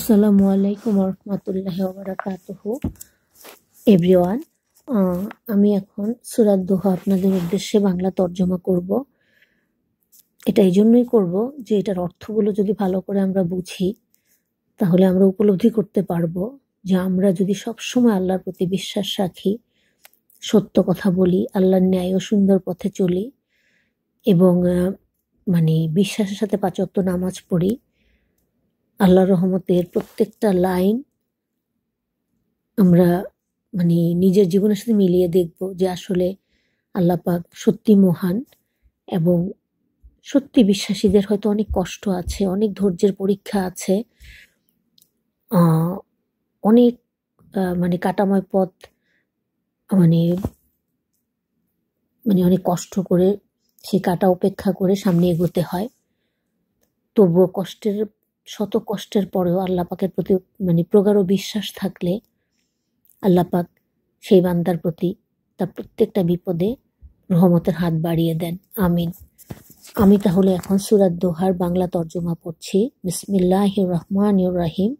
আসসালামু আলাইকুম রহমতুল্লাহ ওবরাকাতহ এভরিওয়ান আমি এখন সুরাত দোহা আপনাদের উদ্দেশ্যে বাংলা তর্জমা করব এটা এই জন্যই করব যে এটার অর্থগুলো যদি ভালো করে আমরা বুঝি তাহলে আমরা উপলব্ধি করতে পারবো যে আমরা যদি সবসময় আল্লাহর প্রতি বিশ্বাস রাখি সত্য কথা বলি আল্লাহর ন্যায় ও সুন্দর পথে চলি এবং মানে বিশ্বাসের সাথে পাচত্য নামাজ পড়ি আল্লাহ রহমতের প্রত্যেকটা লাইন আমরা মানে নিজের জীবনের সাথে মিলিয়ে দেখব যে আসলে আল্লাহ পাক সত্যি মহান এবং সত্যি বিশ্বাসীদের হয়তো অনেক কষ্ট আছে অনেক ধৈর্যের পরীক্ষা আছে অনেক মানে কাটাময় পথ মানে মানে অনেক কষ্ট করে সে কাটা উপেক্ষা করে সামনে এগোতে হয় তবুও কষ্টের শত কষ্টের পরেও আল্লাপাকের প্রতি মানে প্রগাঢ় বিশ্বাস থাকলে আল্লাপাক সেই বান্দার প্রতি তার প্রত্যেকটা বিপদে রহমতের হাত বাড়িয়ে দেন আমিন আমি তাহলে এখন সুরাত দোহার বাংলা তর্জমা পড়ছি বিসমিল্লাহ রহমান রাহিম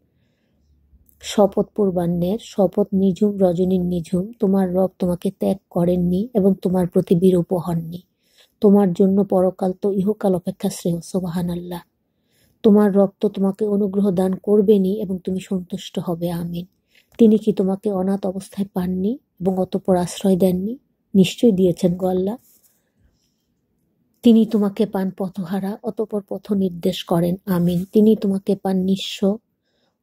শপথ পূর্বাহ্নের শপথ নিঝুম রজনীর নিঝুম তোমার রব তোমাকে ত্যাগ করেননি এবং তোমার প্রতি বিরূপ হননি তোমার জন্য পরকাল তো ইহকাল অপেক্ষা শ্রেয় সোবাহান আল্লাহ তোমার রক্ত তোমাকে অনুগ্রহ দান করবেনি এবং তুমি সন্তুষ্ট হবে আমিন তিনি কি তোমাকে অনাথ অবস্থায় পাননি এবং অতপর আশ্রয় দেননি নিশ্চয়ই দিয়েছেন গল্লা তিনি তোমাকে পান পথহারা অতপর পথ নির্দেশ করেন আমিন তিনি তোমাকে পান নিঃস্ব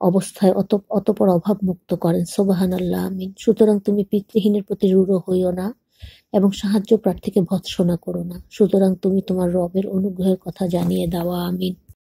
অবস্থায় অত অতপর অভাব মুক্ত করেন সোবাহান আল্লাহ আমিন সুতরাং তুমি পিতৃহীনের প্রতি রূঢ় হইও না এবং সাহায্য প্রার্থীকে ভৎসনা করো না সুতরাং তুমি তোমার রবের অনুগ্রহের কথা জানিয়ে দেওয়া আমিন